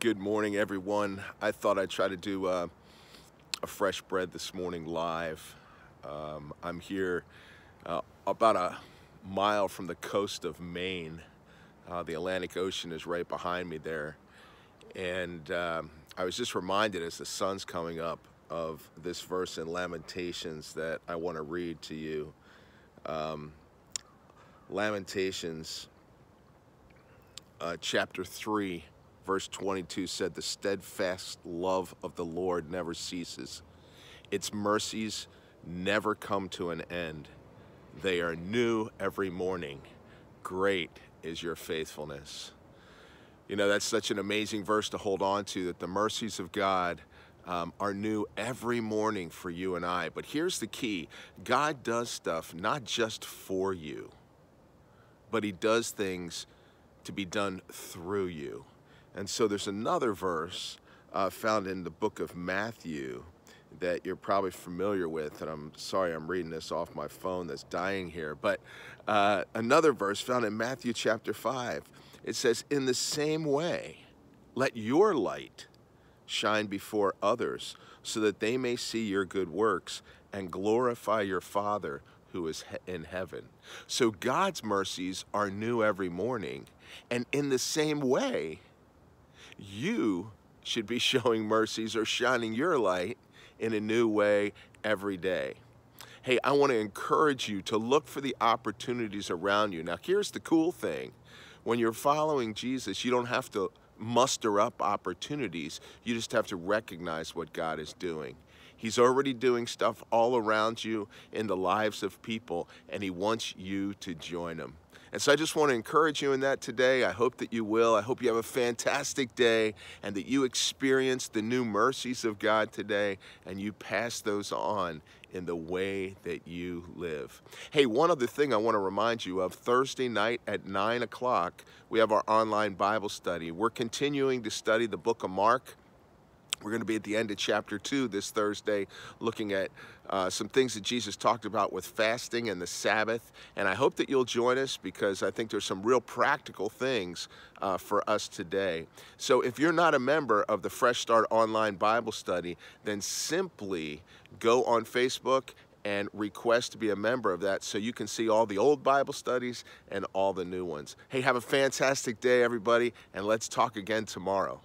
Good morning, everyone. I thought I'd try to do uh, a fresh bread this morning live. Um, I'm here uh, about a mile from the coast of Maine. Uh, the Atlantic Ocean is right behind me there. And um, I was just reminded as the sun's coming up of this verse in Lamentations that I want to read to you. Um, Lamentations uh, chapter 3 verse 22 said, The steadfast love of the Lord never ceases, its mercies never come to an end. They are new every morning. Great is your faithfulness. You know, that's such an amazing verse to hold on to that the mercies of God um, are new every morning for you and I. But here's the key God does stuff not just for you, but He does things to be done through you. And so there's another verse uh, found in the book of Matthew that you're probably familiar with, and I'm sorry I'm reading this off my phone that's dying here, but uh, another verse found in Matthew chapter 5. It says, In the same way, let your light shine before others so that they may see your good works and glorify your Father who is he in heaven. So God's mercies are new every morning, and in the same way, you should be showing mercies or shining your light in a new way every day. Hey, I want to encourage you to look for the opportunities around you. Now, here's the cool thing when you're following Jesus, you don't have to muster up opportunities, you just have to recognize what God is doing. He's already doing stuff all around you in the lives of people, and He wants you to join Him. And so I just want to encourage you in that today. I hope that you will. I hope you have a fantastic day and that you experience the new mercies of God today and you pass those on in the way that you live. Hey, one other thing I want to remind you of Thursday night at 9 o'clock, we have our online Bible study. We're continuing to study the book of Mark. We're going to be at the end of chapter 2 this Thursday, looking at uh, some things that Jesus talked about with fasting and the Sabbath. And I hope that you'll join us because I think there's some real practical things uh, for us today. So if you're not a member of the Fresh Start Online Bible Study, then simply go on Facebook and request to be a member of that so you can see all the old Bible studies and all the new ones. Hey, have a fantastic day, everybody, and let's talk again tomorrow.